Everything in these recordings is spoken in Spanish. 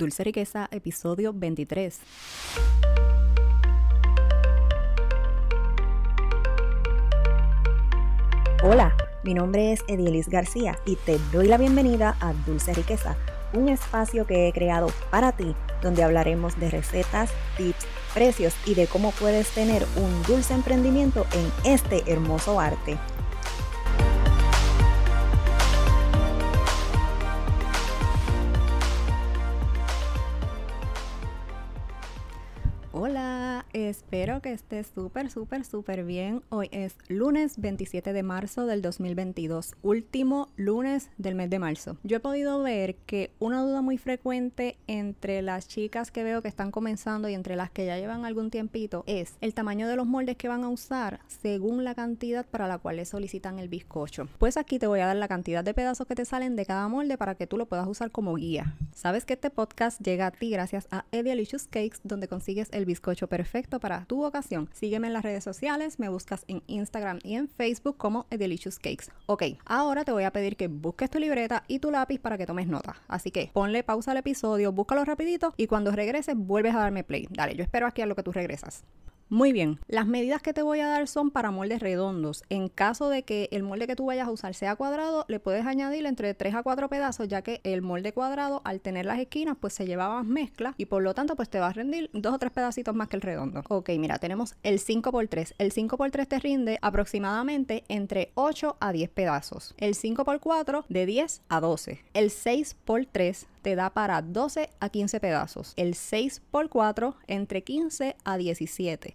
Dulce Riqueza, episodio 23. Hola, mi nombre es Edielis García y te doy la bienvenida a Dulce Riqueza, un espacio que he creado para ti, donde hablaremos de recetas, tips, precios y de cómo puedes tener un dulce emprendimiento en este hermoso arte. Espero que estés súper, súper, súper bien. Hoy es lunes 27 de marzo del 2022, último lunes del mes de marzo. Yo he podido ver que una duda muy frecuente entre las chicas que veo que están comenzando y entre las que ya llevan algún tiempito es el tamaño de los moldes que van a usar según la cantidad para la cual le solicitan el bizcocho. Pues aquí te voy a dar la cantidad de pedazos que te salen de cada molde para que tú lo puedas usar como guía. Sabes que este podcast llega a ti gracias a Edialicious Cakes donde consigues el bizcocho perfecto para tu ocasión. Sígueme en las redes sociales, me buscas en Instagram y en Facebook como Delicious Cakes. Ok, ahora te voy a pedir que busques tu libreta y tu lápiz para que tomes nota. Así que ponle pausa al episodio, búscalo rapidito y cuando regreses vuelves a darme play. Dale, yo espero aquí a lo que tú regresas. Muy bien, las medidas que te voy a dar son para moldes redondos. En caso de que el molde que tú vayas a usar sea cuadrado, le puedes añadir entre 3 a 4 pedazos, ya que el molde cuadrado al tener las esquinas pues se lleva más mezcla y por lo tanto pues te va a rendir 2 o 3 pedacitos más que el redondo. Ok, mira, tenemos el 5x3. El 5x3 te rinde aproximadamente entre 8 a 10 pedazos. El 5x4 de 10 a 12. El 6x3 te da para 12 a 15 pedazos. El 6x4 entre 15 a 17.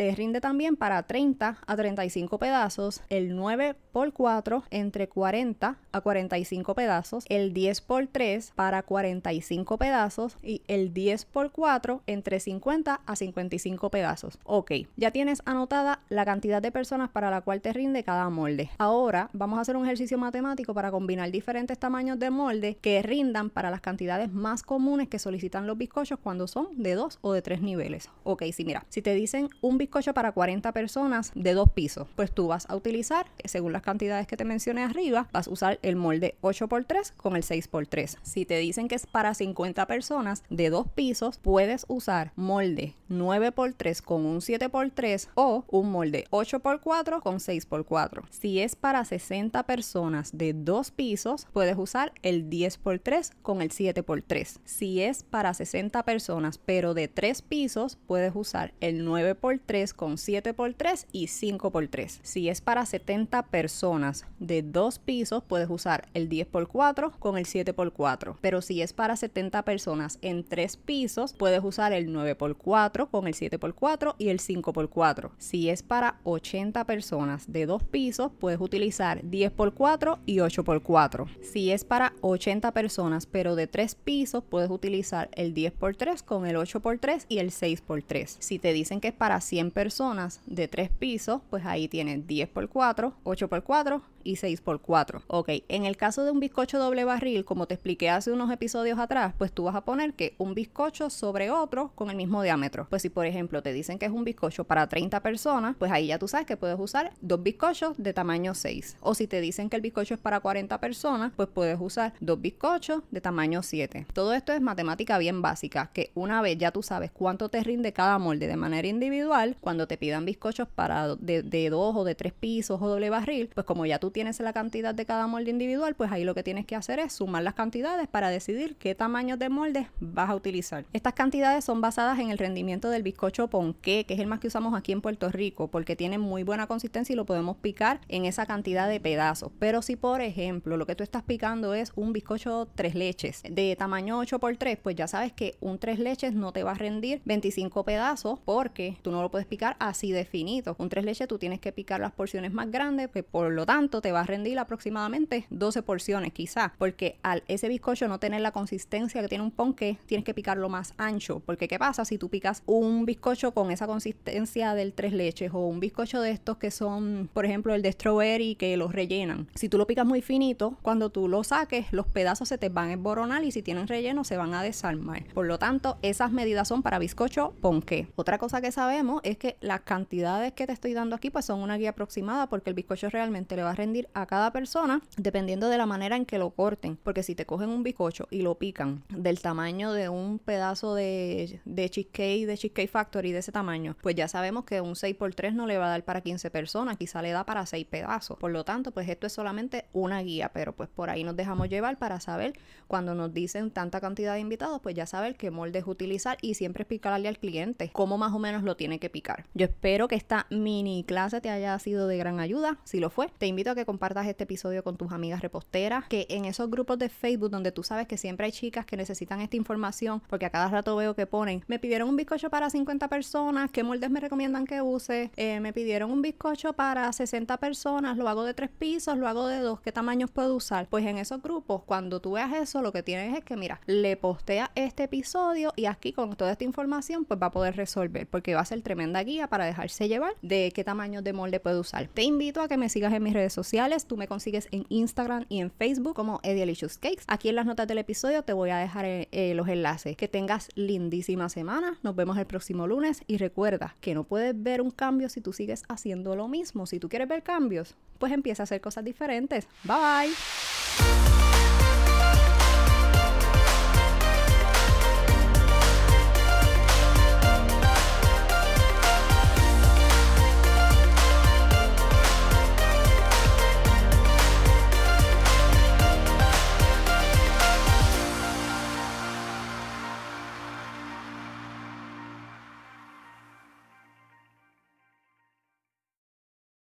Te rinde también para 30 a 35 pedazos, el 9 por 4 entre 40 a 45 pedazos, el 10 por 3 para 45 pedazos y el 10 por 4 entre 50 a 55 pedazos. Ok, ya tienes anotada la cantidad de personas para la cual te rinde cada molde. Ahora vamos a hacer un ejercicio matemático para combinar diferentes tamaños de molde que rindan para las cantidades más comunes que solicitan los bizcochos cuando son de 2 o de tres niveles. Ok, si mira, si te dicen un bizcocho coche para 40 personas de dos pisos. Pues tú vas a utilizar, según las cantidades que te mencioné arriba, vas a usar el molde 8x3 con el 6x3. Si te dicen que es para 50 personas de dos pisos, puedes usar molde 9x3 con un 7x3 o un molde 8x4 con 6x4. Si es para 60 personas de dos pisos, puedes usar el 10x3 con el 7x3. Si es para 60 personas pero de tres pisos, puedes usar el 9x3 con 7x3 y 5x3. Si es para 70 personas de dos pisos, puedes usar el 10x4 con el 7x4. Pero si es para 70 personas en tres pisos, puedes usar el 9x4 con el 7x4 y el 5x4. Si es para 80 personas de dos pisos, puedes utilizar 10x4 y 8x4. Si es para 80 personas pero de tres pisos, puedes utilizar el 10x3 con el 8x3 y el 6x3. Si te dicen que es para 100 personas de tres pisos, pues ahí tienes 10 por 4, 8 por 4 y 6 por 4. Ok, en el caso de un bizcocho doble barril, como te expliqué hace unos episodios atrás, pues tú vas a poner que un bizcocho sobre otro con el mismo diámetro. Pues si por ejemplo te dicen que es un bizcocho para 30 personas, pues ahí ya tú sabes que puedes usar dos bizcochos de tamaño 6. O si te dicen que el bizcocho es para 40 personas, pues puedes usar dos bizcochos de tamaño 7. Todo esto es matemática bien básica, que una vez ya tú sabes cuánto te rinde cada molde de manera individual, cuando te pidan bizcochos para de, dos o de tres pisos o doble barril, pues como ya tú tienes la cantidad de cada molde individual, pues ahí lo que tienes que hacer es sumar las cantidades para decidir qué tamaño de moldes vas a utilizar. Estas cantidades son basadas en el rendimiento del bizcocho ponqué, que es el más que usamos aquí en Puerto Rico, porque tiene muy buena consistencia y lo podemos picar en esa cantidad de pedazos. Pero si por ejemplo lo que tú estás picando es un bizcocho tres leches de tamaño 8 x 3 pues ya sabes que un tres leches no te va a rendir 25 pedazos porque tú no lo puedes picar así de finito. Con tres leches tú tienes que picar las porciones más grandes, pues por lo tanto te va a rendir aproximadamente 12 porciones quizás, porque al ese bizcocho no tener la consistencia que tiene un ponque tienes que picarlo más ancho, porque ¿qué pasa si tú picas un bizcocho con esa consistencia del tres leches o un bizcocho de estos que son, por ejemplo, el de y que los rellenan? Si tú lo picas muy finito, cuando tú lo saques, los pedazos se te van a esboronar y si tienen relleno se van a desarmar. Por lo tanto, esas medidas son para bizcocho ponque Otra cosa que sabemos es que las cantidades que te estoy dando aquí pues son una guía aproximada porque el bizcocho realmente le va a rendir a cada persona dependiendo de la manera en que lo corten. Porque si te cogen un bizcocho y lo pican del tamaño de un pedazo de, de cheesecake, de cheesecake factory de ese tamaño, pues ya sabemos que un 6x3 no le va a dar para 15 personas, quizá le da para 6 pedazos. Por lo tanto, pues esto es solamente una guía, pero pues por ahí nos dejamos llevar para saber cuando nos dicen tanta cantidad de invitados, pues ya saber qué moldes utilizar y siempre explicarle al cliente cómo más o menos lo tiene que picar yo espero que esta mini clase te haya sido de gran ayuda. Si lo fue, te invito a que compartas este episodio con tus amigas reposteras, que en esos grupos de Facebook donde tú sabes que siempre hay chicas que necesitan esta información, porque a cada rato veo que ponen, me pidieron un bizcocho para 50 personas, ¿qué moldes me recomiendan que use? Eh, me pidieron un bizcocho para 60 personas, lo hago de tres pisos, lo hago de dos, ¿qué tamaños puedo usar? Pues en esos grupos, cuando tú veas eso, lo que tienes es que, mira, le postea este episodio y aquí con toda esta información, pues va a poder resolver, porque va a ser tremendo guía para dejarse llevar de qué tamaño de molde puede usar. Te invito a que me sigas en mis redes sociales. Tú me consigues en Instagram y en Facebook como Edialicious Cakes. Aquí en las notas del episodio te voy a dejar eh, eh, los enlaces. Que tengas lindísima semana. Nos vemos el próximo lunes y recuerda que no puedes ver un cambio si tú sigues haciendo lo mismo. Si tú quieres ver cambios, pues empieza a hacer cosas diferentes. bye.